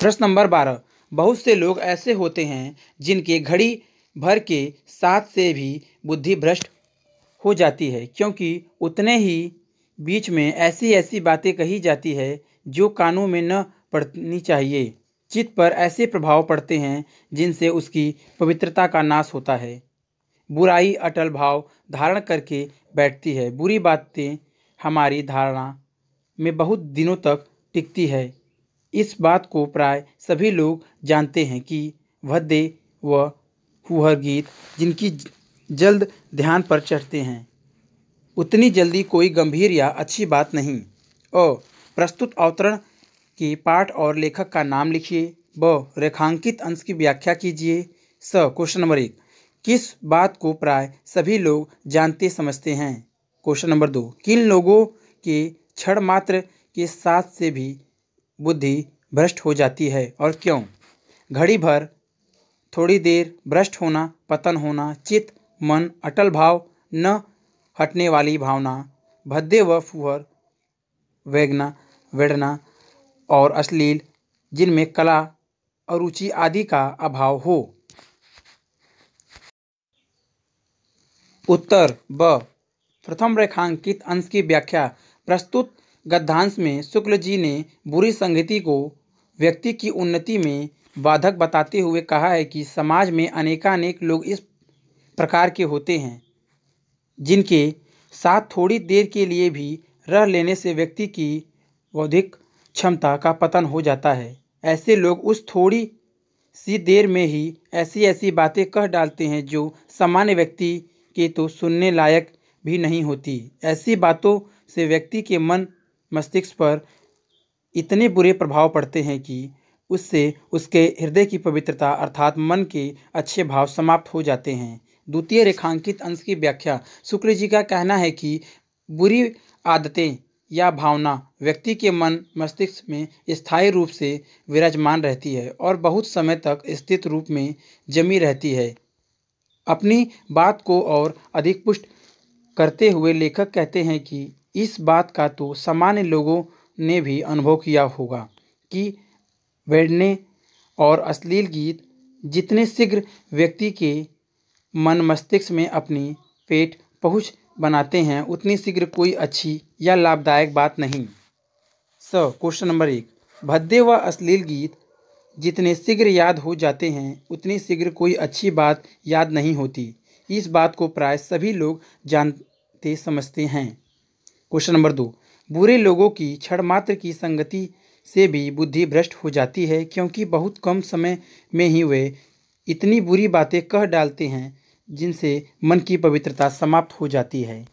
प्रश्न नंबर बारह बहुत से लोग ऐसे होते हैं जिनके घड़ी भर के साथ से भी बुद्धि भ्रष्ट हो जाती है क्योंकि उतने ही बीच में ऐसी ऐसी बातें कही जाती है जो कानों में न पड़नी चाहिए चित्त पर ऐसे प्रभाव पड़ते हैं जिनसे उसकी पवित्रता का नाश होता है बुराई अटल भाव धारण करके बैठती है बुरी बातें हमारी धारणा में बहुत दिनों तक टिकती है इस बात को प्राय सभी लोग जानते हैं कि भद्दे व हुहर गीत जिनकी जल्द ध्यान पर चढ़ते हैं उतनी जल्दी कोई गंभीर या अच्छी बात नहीं अ प्रस्तुत अवतरण के पाठ और लेखक का नाम लिखिए ब रेखांकित अंश की व्याख्या कीजिए स क्वेश्चन नंबर एक किस बात को प्राय सभी लोग जानते समझते हैं क्वेश्चन नंबर दो किन लोगों के क्षण मात्र के साथ से भी बुद्धि भ्रष्ट हो जाती है और क्यों घड़ी भर थोड़ी देर भ्रष्ट होना पतन होना चित मन अटल भाव न हटने वाली भावना भद्दे व फुहर वेगना वेड़ना और अश्लील जिनमें कला अरुचि आदि का अभाव हो उत्तर ब प्रथम रेखांकित अंश की व्याख्या प्रस्तुत गद्यांश में शुक्ल जी ने बुरी संगति को व्यक्ति की उन्नति में बाधक बताते हुए कहा है कि समाज में अनेकानेक लोग इस प्रकार के होते हैं जिनके साथ थोड़ी देर के लिए भी रह लेने से व्यक्ति की बौद्धिक क्षमता का पतन हो जाता है ऐसे लोग उस थोड़ी सी देर में ही ऐसी ऐसी बातें कह डालते हैं जो सामान्य व्यक्ति के तो सुनने लायक भी नहीं होती ऐसी बातों से व्यक्ति के मन मस्तिष्क पर इतने बुरे प्रभाव पड़ते हैं कि उससे उसके हृदय की पवित्रता अर्थात मन के अच्छे भाव समाप्त हो जाते हैं द्वितीय रेखांकित अंश की व्याख्या शुक्र जी का कहना है कि बुरी आदतें या भावना व्यक्ति के मन मस्तिष्क में स्थायी रूप से विराजमान रहती है और बहुत समय तक स्थित रूप में जमी रहती है अपनी बात को और अधिक पुष्ट करते हुए लेखक कहते हैं कि इस बात का तो सामान्य लोगों ने भी अनुभव किया होगा कि बैठने और अश्लील गीत जितने शीघ्र व्यक्ति के मन मस्तिष्क में अपनी पेट पहुँच बनाते हैं उतनी शीघ्र कोई अच्छी या लाभदायक बात नहीं स क्वेश्चन नंबर एक भद्दे व अश्लील गीत जितने शीघ्र याद हो जाते हैं उतनी शीघ्र कोई अच्छी बात याद नहीं होती इस बात को प्राय सभी लोग जानते समझते हैं क्वेश्चन नंबर दो बुरे लोगों की क्षण मात्र की संगति से भी बुद्धि भ्रष्ट हो जाती है क्योंकि बहुत कम समय में ही वे इतनी बुरी बातें कह डालते हैं जिनसे मन की पवित्रता समाप्त हो जाती है